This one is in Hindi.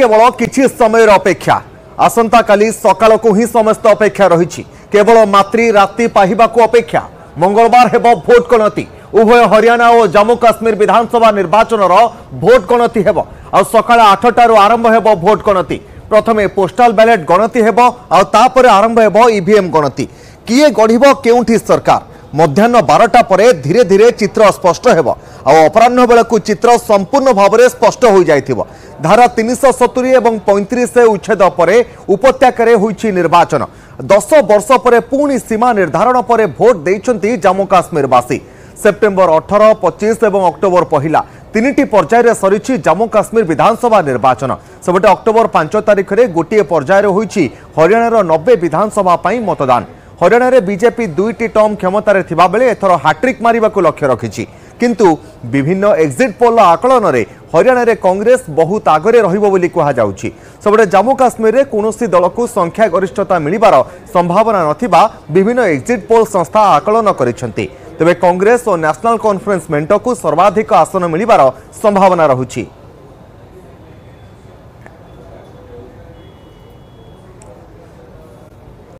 কেবল কিছু সময়ের অপেক্ষা আসন্তকালি সকালকু হি সমস্ত অপেক্ষা রয়েছে কেবল মাতৃ রাতে পাহিবাকু অপেক্ষা মঙ্গলবার হব ভোট গণতি উভয় হরিয়ানা ও জম্মু কাশ্মীর বিধানসভা নির্বাচনর ভোট গণতি হব সকাল আঠটার আরম্ভ হব ভোট গণতি প্রথমে পোস্টাল ব্যালেট গণতি হব আপরে আরম্ভ হব ইভিএম গণতি কিয়ে গড়ব কেউঠি সরকার মধ্যাহ্ন বারোটা পরে ধীরে ধীরে চিত্র স্পষ্ট হব अपराह्न बेलू चित्र संपूर्ण भाव में स्पष्ट हो जाइए धारा तीन शह सतुरी और पैंतीस उच्छेद पर उपत्याकर निर्वाचन दस वर्ष पर पुणी सीमा निर्धारण पर भोट देखते जम्मू काश्मीरवासी सेप्टेम्बर अठर पचिश और अक्टोबर पहला तीन पर्यायर सरी जम्मू काश्मीर विधानसभा निर्वाचन सेपटे अक्टोबर पांच तारीख में गोटे पर्यायर होरियाणार नबे विधानसभा मतदान हरियाणा बीजेपी दुईट टर्म क्षमतार एथर हाट्रिक मारक लक्ष्य रखी କିନ୍ତୁ ବିଭିନ୍ନ ଏକ୍ଜିଟ୍ ପୋଲ୍ର ଆକଳନରେ ହରିୟାଣାରେ କଂଗ୍ରେସ ବହୁତ ଆଗରେ ରହିବ ବୋଲି କୁହାଯାଉଛି ସେପଟେ ଜାମ୍ମୁ କାଶ୍ମୀରରେ କୌଣସି ଦଳକୁ ସଂଖ୍ୟାଗରିଷ୍ଠତା ମିଳିବାର ସମ୍ଭାବନା ନଥିବା ବିଭିନ୍ନ ଏକ୍ଜିଟ୍ ପୋଲ୍ ସଂସ୍ଥା ଆକଳନ କରିଛନ୍ତି ତେବେ କଂଗ୍ରେସ ଓ ନ୍ୟାସନାଲ୍ କନ୍ଫରେନ୍ସ ମେଣ୍ଟକୁ ସର୍ବାଧିକ ଆସନ ମିଳିବାର ସମ୍ଭାବନା ରହୁଛି